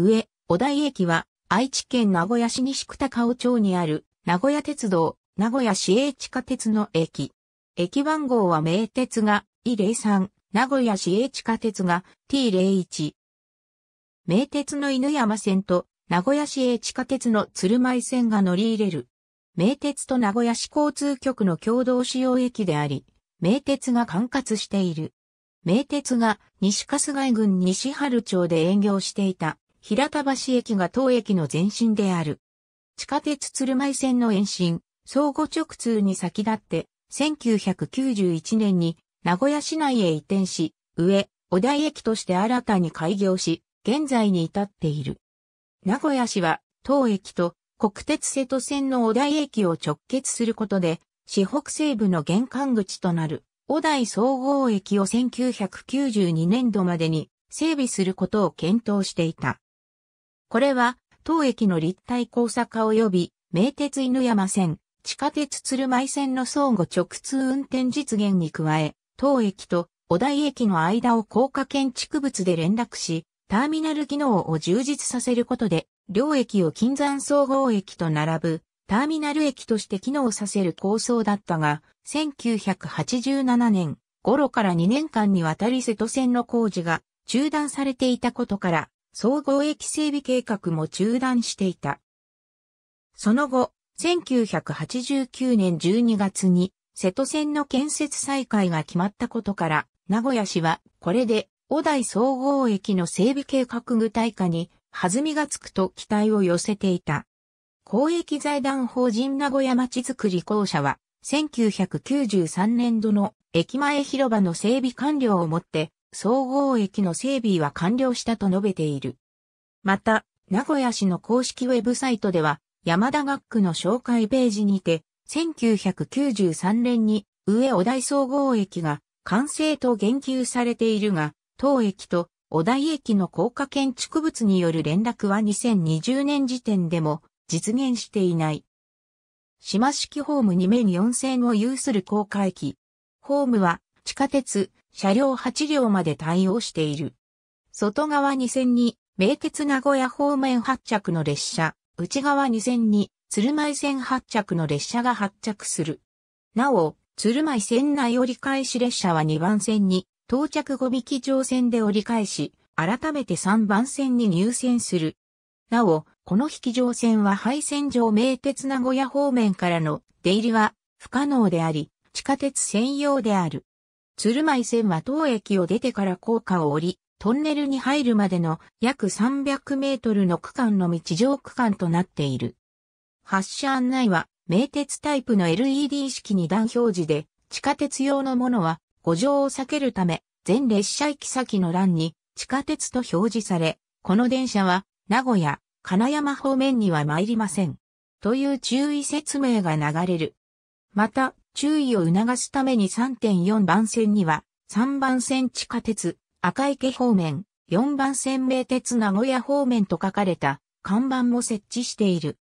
上、小井駅は、愛知県名古屋市西区高尾町にある、名古屋鉄道、名古屋市営地下鉄の駅。駅番号は名鉄が E03、名古屋市営地下鉄が T01。名鉄の犬山線と名古屋市営地下鉄の鶴舞線が乗り入れる。名鉄と名古屋市交通局の共同使用駅であり、名鉄が管轄している。名鉄が西春日井郡西春町で営業していた平田橋駅が当駅の前身である。地下鉄鶴舞線の延伸、相互直通に先立って、1991年に名古屋市内へ移転し、上、小田駅として新たに開業し、現在に至っている。名古屋市は、当駅と国鉄瀬戸線の小田駅を直結することで、市北西部の玄関口となる、小台総合駅を1992年度までに整備することを検討していた。これは、当駅の立体交差化及び、名鉄犬山線、地下鉄鶴舞線の相互直通運転実現に加え、当駅と小台駅の間を高架建築物で連絡し、ターミナル機能を充実させることで、両駅を金山総合駅と並ぶ、ターミナル駅として機能させる構想だったが、1987年頃から2年間にわたり瀬戸線の工事が中断されていたことから、総合駅整備計画も中断していた。その後、1989年12月に瀬戸線の建設再開が決まったことから、名古屋市はこれで小台総合駅の整備計画具体化に弾みがつくと期待を寄せていた。公益財団法人名古屋まちづくり公社は、1993年度の駅前広場の整備完了をもって、総合駅の整備は完了したと述べている。また、名古屋市の公式ウェブサイトでは、山田学区の紹介ページにて、1993年に上小台総合駅が完成と言及されているが、当駅と小台駅の高架建築物による連絡は2020年時点でも実現していない。島式ホーム2面4線を有する高架駅。ホームは地下鉄、車両8両まで対応している。外側2線に、名鉄名古屋方面発着の列車、内側2線に、鶴舞線発着の列車が発着する。なお、鶴舞線内折り返し列車は2番線に、到着後引き乗線で折り返し、改めて3番線に入線する。なお、この引き乗線は廃線上名鉄名古屋方面からの出入りは不可能であり、地下鉄専用である。鶴舞線は当駅を出てから高架を降り、トンネルに入るまでの約300メートルの区間の道上区間となっている。発車案内は、名鉄タイプの LED 式二段表示で、地下鉄用のものは、誤乗を避けるため、全列車行き先の欄に、地下鉄と表示され、この電車は、名古屋、金山方面には参りません。という注意説明が流れる。また、注意を促すために3.4番線には、3番線地下鉄、赤池方面、4番線名鉄名古屋方面と書かれた看板も設置している。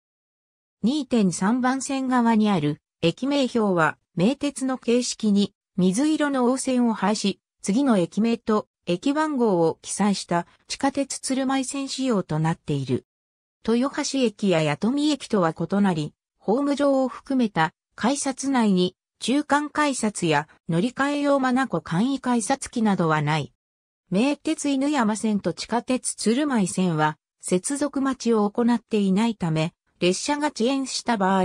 2.3番線側にある駅名表は名鉄の形式に水色の応線を廃止、次の駅名と駅番号を記載した地下鉄鶴舞線仕様となっている。豊橋駅や八富駅とは異なり、ホーム上を含めた改札内に中間改札や乗り換え用マナコ簡易改札機などはない。名鉄犬山線と地下鉄鶴舞線は接続待ちを行っていないため、列車が遅延した場合、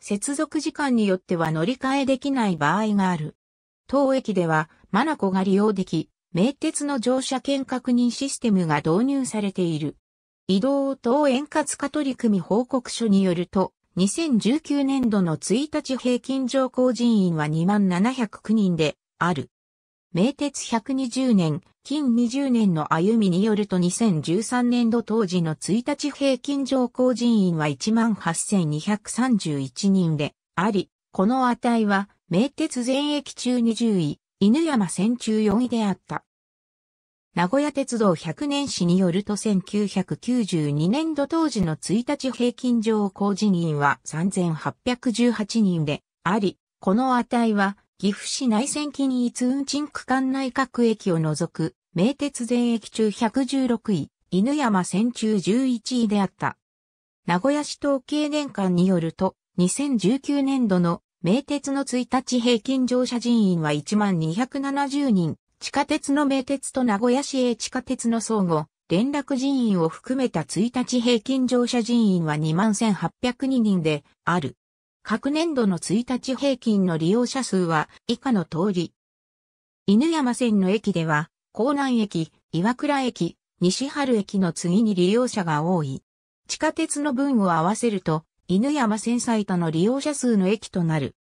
接続時間によっては乗り換えできない場合がある。当駅では、マナコが利用でき、名鉄の乗車券確認システムが導入されている。移動等円滑化取り組み報告書によると、2019年度の1日平均上降人員は2709人である。名鉄120年、近20年の歩みによると2013年度当時の1日平均上降人員は18,231人であり、この値は名鉄全駅中20位、犬山線中4位であった。名古屋鉄道100年史によると1992年度当時の1日平均上工人員は3818人であり、この値は岐阜市内線均一運賃区間内各駅を除く名鉄全駅中116位、犬山線中11位であった。名古屋市統計年間によると、2019年度の名鉄の1日平均乗車人員は1270人、地下鉄の名鉄と名古屋市営地下鉄の相互、連絡人員を含めた1日平均乗車人員は21,802人である。各年度の1日平均の利用者数は以下の通り。犬山線の駅では、江南駅、岩倉駅、西春駅の次に利用者が多い。地下鉄の分を合わせると、犬山線最多の利用者数の駅となる。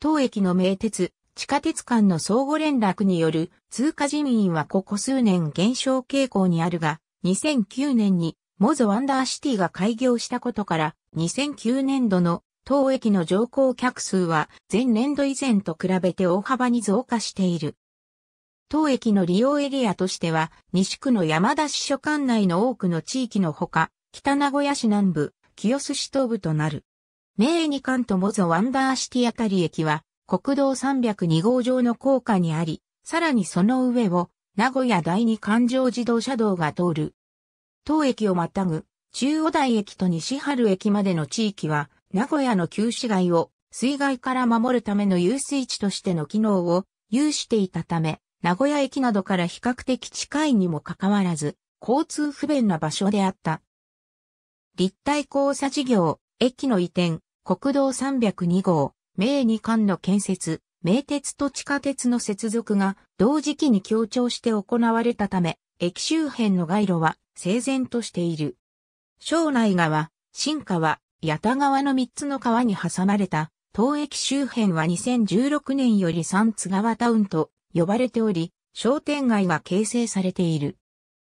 当駅の名鉄、地下鉄間の相互連絡による通過人員はここ数年減少傾向にあるが、2009年にモゾワンダーシティが開業したことから、2009年度の当駅の乗降客数は前年度以前と比べて大幅に増加している。当駅の利用エリアとしては、西区の山田支所管内の多くの地域のほか、北名古屋市南部、清洲市東部となる。名義館とモゾワンダーシティあたり駅は、国道302号上の高架にあり、さらにその上を名古屋第二環状自動車道が通る。当駅をまたぐ中央台駅と西春駅までの地域は名古屋の旧市街を水害から守るための遊水地としての機能を有していたため、名古屋駅などから比較的近いにもかかわらず、交通不便な場所であった。立体交差事業、駅の移転、国道302号、名2間の建設、名鉄と地下鉄の接続が同時期に強調して行われたため、駅周辺の街路は整然としている。庄内川、新川、八田川の3つの川に挟まれた、東駅周辺は2016年より三津川タウンと呼ばれており、商店街が形成されている。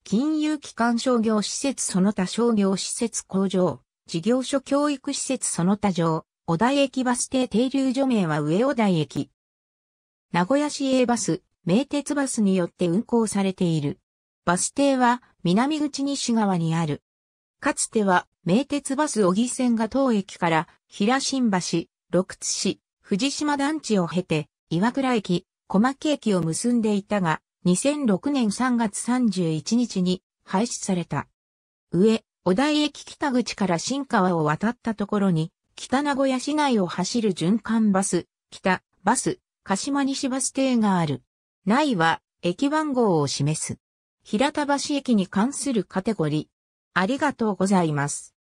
金融機関商業施設その他商業施設工場、事業所教育施設その他上、小田駅バス停停留所名は上小田駅。名古屋市営バス、名鉄バスによって運行されている。バス停は南口西側にある。かつては名鉄バス小木線が当駅から平新橋、六津市、藤島団地を経て岩倉駅、小牧駅を結んでいたが、2006年3月31日に廃止された。上、小田駅北口から新川を渡ったところに北名古屋市内を走る循環バス、北、バス、鹿島西バス停がある。内は、駅番号を示す。平田橋駅に関するカテゴリー。ありがとうございます。